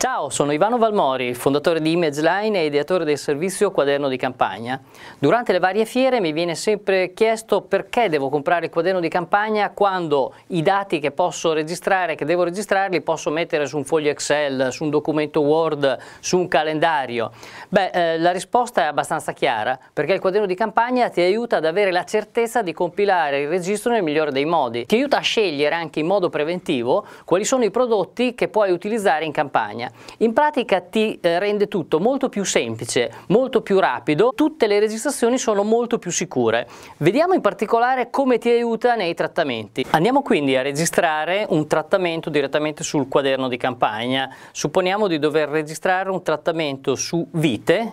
Ciao, sono Ivano Valmori, fondatore di ImageLine e ideatore del servizio Quaderno di Campagna. Durante le varie fiere mi viene sempre chiesto perché devo comprare il quaderno di campagna quando i dati che posso registrare, che devo registrarli, posso mettere su un foglio Excel, su un documento Word, su un calendario. Beh, eh, la risposta è abbastanza chiara, perché il quaderno di campagna ti aiuta ad avere la certezza di compilare il registro nel migliore dei modi. Ti aiuta a scegliere anche in modo preventivo quali sono i prodotti che puoi utilizzare in campagna linea. In pratica ti eh, rende tutto molto più semplice, molto più rapido, tutte le registrazioni sono molto più sicure. Vediamo in particolare come ti aiuta nei trattamenti. Andiamo quindi a registrare un trattamento direttamente sul quaderno di campagna. Supponiamo di dover registrare un trattamento su vite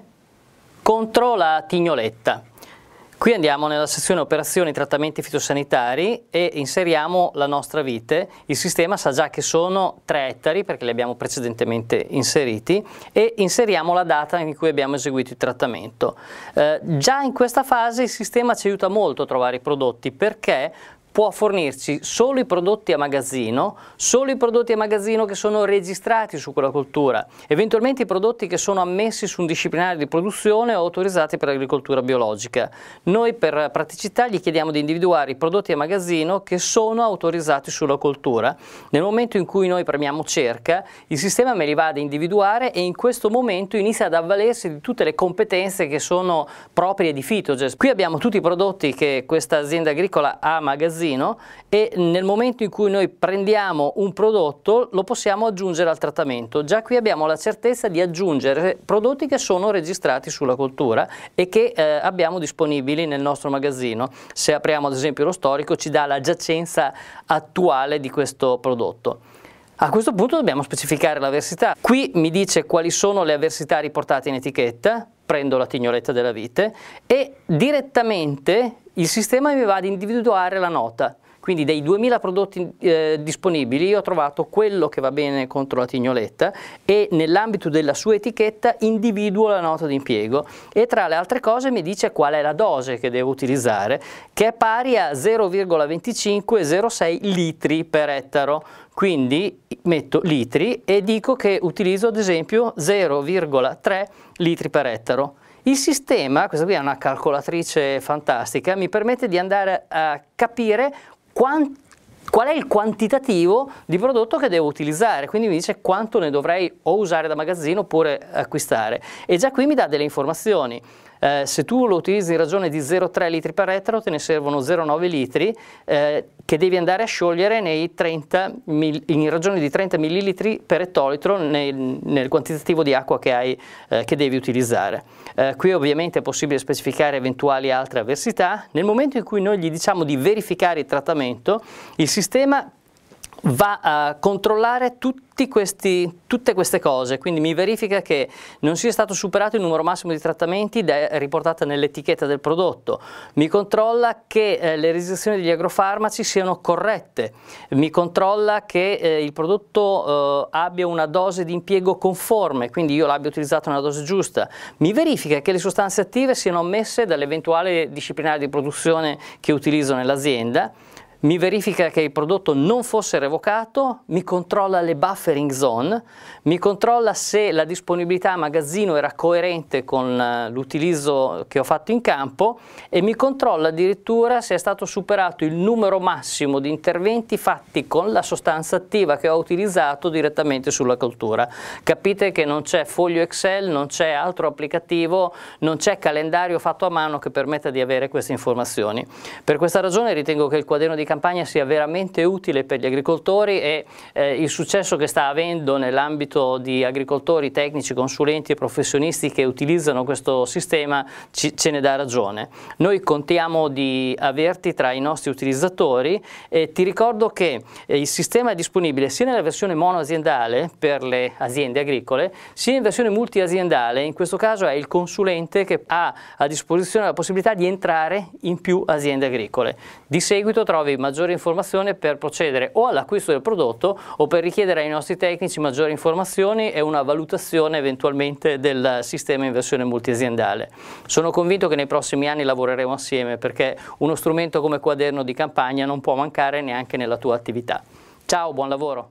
contro la tignoletta. Qui andiamo nella sezione operazioni e trattamenti fitosanitari e inseriamo la nostra vite. Il sistema sa già che sono 3 ettari perché li abbiamo precedentemente inseriti e inseriamo la data in cui abbiamo eseguito il trattamento. Eh, già in questa fase il sistema ci aiuta molto a trovare i prodotti perché può fornirci solo i prodotti a magazzino, solo i prodotti a magazzino che sono registrati su quella coltura, eventualmente i prodotti che sono ammessi su un disciplinare di produzione o autorizzati per l'agricoltura biologica. Noi per praticità gli chiediamo di individuare i prodotti a magazzino che sono autorizzati sulla coltura. Nel momento in cui noi premiamo cerca, il sistema me li va ad individuare e in questo momento inizia ad avvalersi di tutte le competenze che sono proprie di Fitoges. Qui abbiamo tutti i prodotti che questa azienda agricola ha a magazzino magazzino e nel momento in cui noi prendiamo un prodotto lo possiamo aggiungere al trattamento. Già qui abbiamo la certezza di aggiungere prodotti che sono registrati sulla coltura e che eh, abbiamo disponibili nel nostro magazzino. Se apriamo ad esempio lo storico ci dà la giacenza attuale di questo prodotto. A questo punto dobbiamo specificare l'avversità. Qui mi dice quali sono le avversità riportate in etichetta, prendo la tignoletta della vite e direttamente il sistema mi va ad individuare la nota. Quindi dei 2000 prodotti eh, disponibili io ho trovato quello che va bene contro la tignoletta e nell'ambito della sua etichetta individuo la nota di impiego e tra le altre cose mi dice qual è la dose che devo utilizzare che è pari a 0,2506 litri per ettaro. Quindi metto litri e dico che utilizzo ad esempio 0,3 litri per ettaro. Il sistema, questa qui è una calcolatrice fantastica, mi permette di andare a capire quanto qual è il quantitativo di prodotto che devo utilizzare, quindi mi dice quanto ne dovrei o usare da magazzino oppure acquistare e già qui mi dà delle informazioni. Eh, se tu lo utilizzi in ragione di 0,3 litri per ettaro te ne servono 0,9 litri eh, che devi andare a sciogliere mil, in ragione di 30 millilitri per ettolitro nel, nel quantitativo di acqua che, hai, eh, che devi utilizzare. Eh, qui ovviamente è possibile specificare eventuali altre avversità. Nel momento in cui noi gli diciamo di verificare il trattamento, il sistema va a controllare questi, tutte queste cose, quindi mi verifica che non sia stato superato il numero massimo di trattamenti riportata nell'etichetta del prodotto, mi controlla che eh, le registrazioni degli agrofarmaci siano corrette, mi controlla che eh, il prodotto eh, abbia una dose di impiego conforme, quindi io l'abbia utilizzato nella dose giusta, mi verifica che le sostanze attive siano ammesse dall'eventuale disciplinare di produzione che utilizzo nell'azienda, mi verifica che il prodotto non fosse revocato, mi controlla le buffering zone, mi controlla se la disponibilità a magazzino era coerente con eh, l'utilizzo che ho fatto in campo e mi controlla addirittura se è stato superato il numero massimo di interventi fatti con la sostanza attiva che ho utilizzato direttamente sulla coltura. Capite che non c'è foglio Excel, non c'è altro applicativo, non c'è calendario fatto a mano che permetta di avere queste informazioni. Per questa ragione ritengo che il quaderno di campo campagna sia veramente utile per gli agricoltori e eh, il successo che sta avendo nell'ambito di agricoltori, tecnici, consulenti e professionisti che utilizzano questo sistema ci, ce ne dà ragione. Noi contiamo di averti tra i nostri utilizzatori e ti ricordo che eh, il sistema è disponibile sia nella versione mono aziendale per le aziende agricole sia in versione multiaziendale, in questo caso è il consulente che ha a disposizione la possibilità di entrare in più aziende agricole. Di seguito trovi noi maggiore informazione per procedere o all'acquisto del prodotto o per richiedere ai nostri tecnici maggiori informazioni e una valutazione eventualmente del sistema in versione multiaziendale. Sono convinto che nei prossimi anni lavoreremo assieme perché uno strumento come quaderno di campagna non può mancare neanche nella tua attività. Ciao, buon lavoro!